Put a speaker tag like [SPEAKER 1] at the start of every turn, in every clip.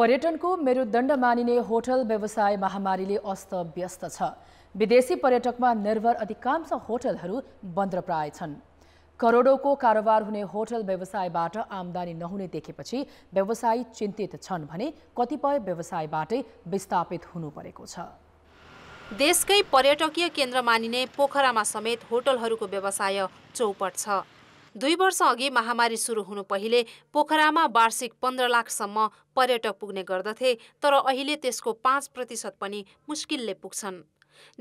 [SPEAKER 1] पर्यटनको मेरुदण्ड मानिने होटल व्यवसाय महामारीले अस्त व्यस्त छ विदेशी पर्यटकमा निर्भर अधिकांश होटलहरू बन्द प्राय छन् करोडौँको कारोबार हुने होटल व्यवसायबाट आमदानी नहुने देखेपछि व्यवसायी चिन्तित छन् भने कतिपय व्यवसायबाटै विस्थापित हुनु परेको छ देशकै पर्यटकीय केन्द्र मानिने पोखरामा समेत होटलहरूको व्यवसाय चौपट छ दुई वर्ष अघि महामारी सुरु हुनु पहिले पोखरामा वार्षिक पन्ध्र लाखसम्म पर्यटक पुग्ने गर्दथे तर अहिले त्यसको पाँच प्रतिशत पनि मुस्किलले पुग्छन्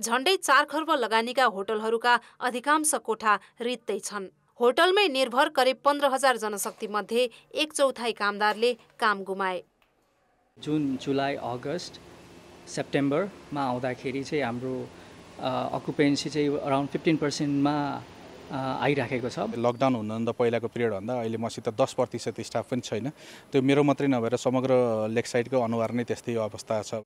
[SPEAKER 1] झन्डै चार खर्ब लगानीका होटलहरूका अधिकांश कोठा रित्तै छन् होटलमै निर्भर करिब पन्ध्र हजार जनशक्ति मध्ये एक चौथाइ कामदारले काम गुमाए जुन जुलाई अगस्त सेप्टेम्बरमा आउँदाखेरि चाहिँ हाम्रो अकुपेन्सी चाहिँ अराउन्ड फिफ्टिन पर्सेन्टमा आइराखेको छ लकडाउन हुनुभन्दा पहिलाको पिरियडभन्दा अहिले मसित दस प्रतिशत स्टाफ पनि छैन त्यो मेरो मात्रै नभएर समग्र लेक साइडको अनुहार नै त्यस्तै अवस्था छ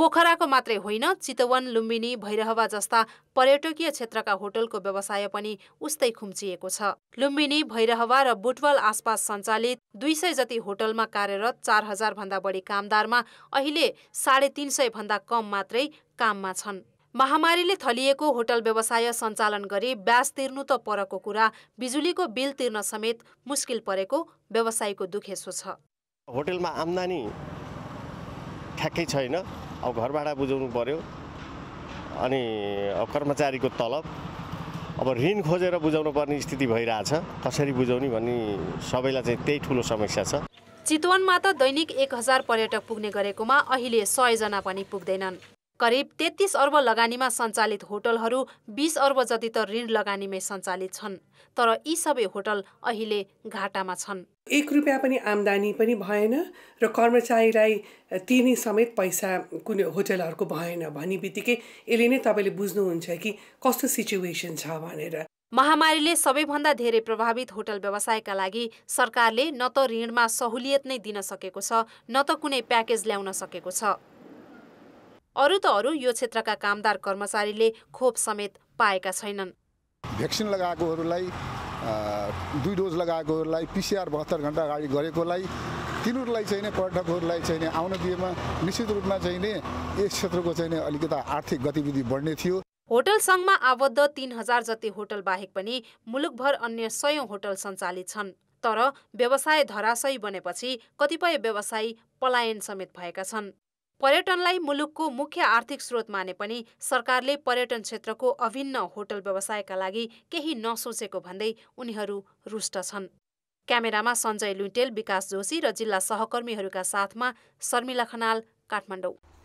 [SPEAKER 1] पोखराको मात्रै होइन चितवन लुम्बिनी भैरहवा जस्ता पर्यटकीय क्षेत्रका होटलको व्यवसाय पनि उस्तै खुम्चिएको छ लुम्बिनी भैरहवा र बुटवल आसपास सञ्चालित दुई सय जति होटलमा कार्यरत चार हजारभन्दा बढी कामदारमा अहिले साढे तिन सयभन्दा कम मात्रै काममा छन् महामारीले थलिएको होटल व्यवसाय सञ्चालन गरी ब्याज तिर्नु त परको कुरा बिजुलीको बिल तिर्न समेत मुस्किल परेको व्यवसायीको दुखेसो छ होटेलमा आम्दानी ठ्याक्कै छैन अब घर भाडा बुझाउनु पर्यो अनि कर्मचारीको तलब अब ऋण खोजेर बुझाउनु पर्ने स्थिति भइरहेछ कसरी बुझाउने भन्ने सबैलाई चाहिँ त्यही ठुलो समस्या छ चितवनमा त दैनिक एक हजार पर्यटक पुग्ने गरेकोमा अहिले सयजना पनि पुग्दैनन् करिब तेत्तिस अर्ब लगानीमा सञ्चालित होटलहरू बिस अर्ब जति त ऋण लगानीमै सञ्चालित छन् तर यी सबै होटल अहिले घाटामा छन् एक रुपियाँ पनि आम्दानी पनि भएन र कर्मचारीलाई तिर्ने समेत पैसा कुनै होटलहरूको भएन भन्ने बित्तिकै यसले नै तपाईँले बुझ्नुहुन्छ कि कस्तो सिचुएसन छ भनेर महामारीले सबैभन्दा धेरै प्रभावित होटल व्यवसायका लागि सरकारले न त ऋणमा सहुलियत नै दिन सकेको छ न त कुनै प्याकेज ल्याउन सकेको छ अरू त अरू यो क्षेत्रका कामदार कर्मचारीले खोप समेत पाएका छैनन् भ्याक्सिन लगाएकोहरूलाई दुई डोज लगाएकोहरूलाई पिसिआर बहत्तर घन्टा अगाडि गरेकोलाई तिनीहरूलाई चाहिँ पर्यटकहरूलाई चाहिँ आउन दिएमा निश्चित रूपमा चाहिँ यस क्षेत्रको चाहिँ अलिकता आर्थिक गतिविधि बढ्ने थियो होटल सङ्घमा आबद्ध तिन हजार जति होटल बाहेक पनि मुलुकभर अन्य सयौँ होटल सञ्चालित छन् तर व्यवसाय धराशयी बनेपछि कतिपय व्यवसायी पलायन समेत भएका छन् पर्यटनलाई मुलुकको मुख्य आर्थिक स्रोत माने पनि सरकारले पर्यटन क्षेत्रको अभिन्न होटल व्यवसायका लागि केही नसोचेको भन्दै उनीहरू रुष्ट छन् क्यामेरामा सञ्जय लुइटेल विकास जोशी र जिल्ला सहकर्मीहरूका साथमा शर्मिला खनाल काठमाडौँ